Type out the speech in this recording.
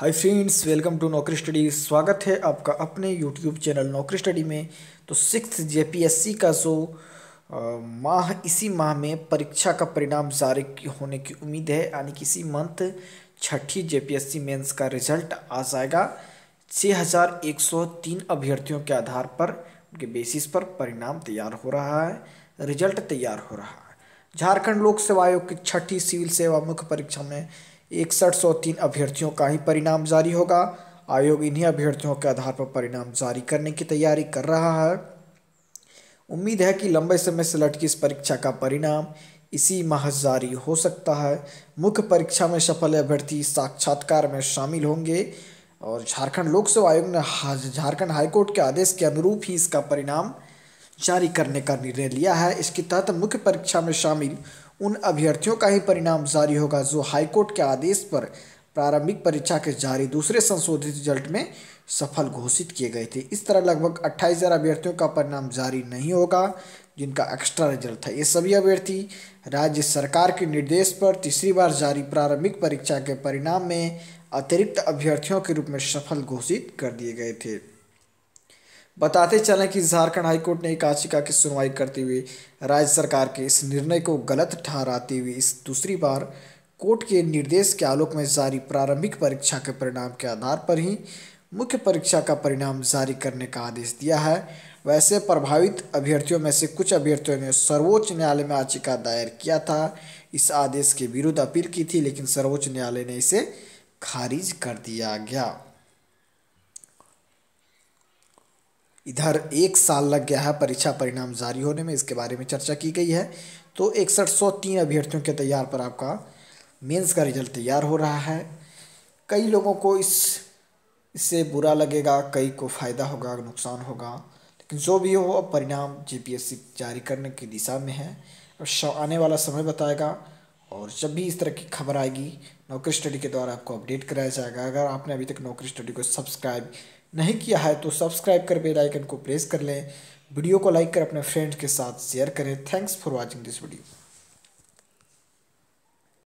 hi friends welcome to Naukri study स्वागत है आपका अपने यूट्यूब चैनल नौकरी स्टडी में तो सिक्स जेपीएससी का जो माह इसी माह में परीक्षा का परिणाम जारी होने की उम्मीद है यानी कि इसी मंथ छठी जेपीएससी मेंस का रिजल्ट आ जाएगा छः हज़ार एक सौ तीन अभ्यर्थियों के आधार पर उनके बेसिस पर परिणाम तैयार हो रहा है रिजल्ट तैयार हो रहा है झारखंड लोक सेवा आयोग की छठी सिविल सेवा मुख्य परीक्षा में इकसठ सौ तीन अभ्यर्थियों का ही परिणाम जारी होगा आयोग इन्हीं अभ्यर्थियों के आधार पर परिणाम जारी करने की तैयारी कर रहा है उम्मीद है कि लंबे समय से लटकी इस परीक्षा का परिणाम इसी माह जारी हो सकता है मुख्य परीक्षा में सफल अभ्यर्थी साक्षात्कार में शामिल होंगे और झारखंड लोक सेवा आयोग ने झारखंड हाईकोर्ट के आदेश के अनुरूप ही इसका परिणाम जारी करने का निर्णय लिया है इसके तहत मुख्य परीक्षा में शामिल उन अभ्यर्थियों का ही परिणाम जारी होगा जो हाईकोर्ट के आदेश पर प्रारंभिक परीक्षा के जारी दूसरे संशोधित रिजल्ट में सफल घोषित किए गए थे इस तरह लगभग अट्ठाईस हज़ार अभ्यर्थियों का परिणाम जारी नहीं होगा जिनका एक्स्ट्रा रिजल्ट था ये सभी अभ्यर्थी राज्य सरकार के निर्देश पर तीसरी बार जारी प्रारंभिक परीक्षा के परिणाम में अतिरिक्त अभ्यर्थियों के रूप में सफल घोषित कर दिए गए थे बताते चलें कि झारखंड हाईकोर्ट ने एक याचिका की सुनवाई करते हुए राज्य सरकार के इस निर्णय को गलत ठहराते हुए इस दूसरी बार कोर्ट के निर्देश के आलोक में जारी प्रारंभिक परीक्षा के परिणाम के आधार पर ही मुख्य परीक्षा का परिणाम जारी करने का आदेश दिया है वैसे प्रभावित अभ्यर्थियों में से कुछ अभ्यर्थियों ने सर्वोच्च न्यायालय में याचिका दायर किया था इस आदेश के विरुद्ध अपील की थी लेकिन सर्वोच्च न्यायालय ने इसे खारिज कर दिया गया इधर एक साल लग गया है परीक्षा परिणाम जारी होने में इसके बारे में चर्चा की गई है तो इकसठ सौ तीन अभ्यर्थियों के तैयार पर आपका मेंस का रिजल्ट तैयार हो रहा है कई लोगों को इस इससे बुरा लगेगा कई को फ़ायदा होगा नुकसान होगा लेकिन जो भी हो अब परिणाम जीपीएससी जारी करने की दिशा में है अब आने वाला समय बताएगा और जब भी इस तरह की खबर आएगी नौकरी स्टडी के द्वारा आपको अपडेट कराया जाएगा अगर आपने अभी तक नौकरी स्टडी को सब्सक्राइब नहीं किया है तो सब्सक्राइब कर बेल आइकन को प्रेस कर लें वीडियो को लाइक कर अपने फ्रेंड्स के साथ शेयर करें thanks for watching this video